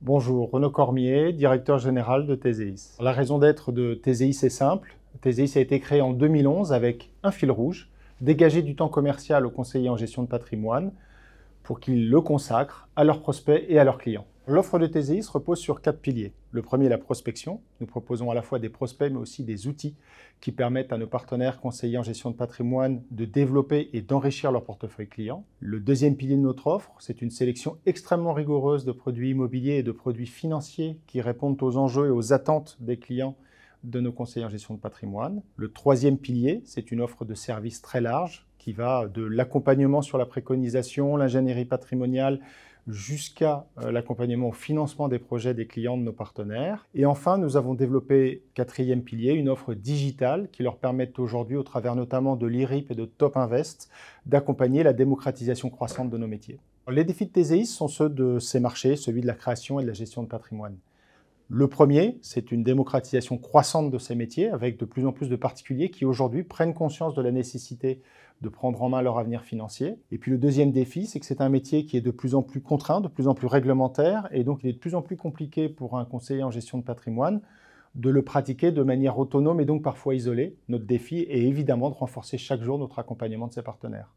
Bonjour, Renaud Cormier, directeur général de Théséis. La raison d'être de Théséis est simple. Théséis a été créé en 2011 avec un fil rouge, dégager du temps commercial aux conseillers en gestion de patrimoine pour qu'ils le consacrent à leurs prospects et à leurs clients. L'offre de TZIS repose sur quatre piliers. Le premier est la prospection. Nous proposons à la fois des prospects, mais aussi des outils qui permettent à nos partenaires conseillers en gestion de patrimoine de développer et d'enrichir leur portefeuille client. Le deuxième pilier de notre offre, c'est une sélection extrêmement rigoureuse de produits immobiliers et de produits financiers qui répondent aux enjeux et aux attentes des clients de nos conseillers en gestion de patrimoine. Le troisième pilier, c'est une offre de services très large qui va de l'accompagnement sur la préconisation, l'ingénierie patrimoniale, jusqu'à euh, l'accompagnement au financement des projets des clients de nos partenaires. Et enfin, nous avons développé, quatrième pilier, une offre digitale qui leur permet aujourd'hui, au travers notamment de l'IRIP et de Top Invest, d'accompagner la démocratisation croissante de nos métiers. Les défis de Théséis sont ceux de ces marchés, celui de la création et de la gestion de patrimoine. Le premier, c'est une démocratisation croissante de ces métiers, avec de plus en plus de particuliers qui aujourd'hui prennent conscience de la nécessité de prendre en main leur avenir financier. Et puis le deuxième défi, c'est que c'est un métier qui est de plus en plus contraint, de plus en plus réglementaire, et donc il est de plus en plus compliqué pour un conseiller en gestion de patrimoine de le pratiquer de manière autonome et donc parfois isolée. Notre défi est évidemment de renforcer chaque jour notre accompagnement de ses partenaires.